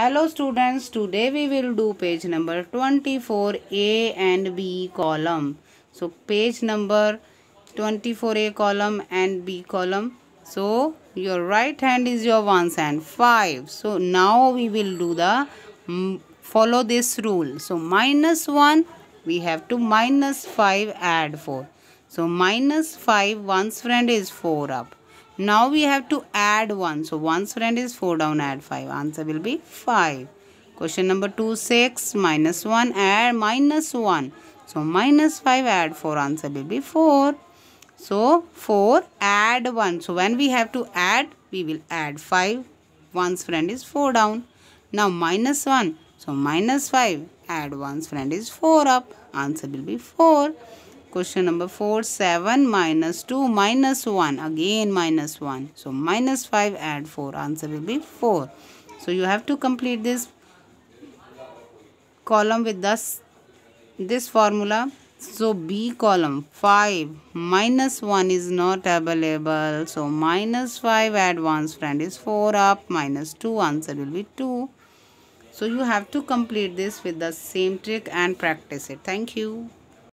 Hello students, today we will do page number 24 A and B column. So page number 24 A column and B column. So your right hand is your ones and 5. So now we will do the mm, follow this rule. So minus 1 we have to minus 5 add 4. So minus 5 one's friend is 4 up. Now we have to add 1. So 1's friend is 4 down add 5. Answer will be 5. Question number 2 6 minus 1 add minus 1. So minus 5 add 4 answer will be 4. So 4 add 1. So when we have to add we will add 5. 1's friend is 4 down. Now minus 1. So minus 5 add 1's friend is 4 up. Answer will be 4. Question number 4, 7 minus 2 minus 1, again minus 1. So minus 5 add 4, answer will be 4. So you have to complete this column with this, this formula. So B column 5 minus 1 is not available. So minus 5 add one friend is 4 up minus 2 answer will be 2. So you have to complete this with the same trick and practice it. Thank you.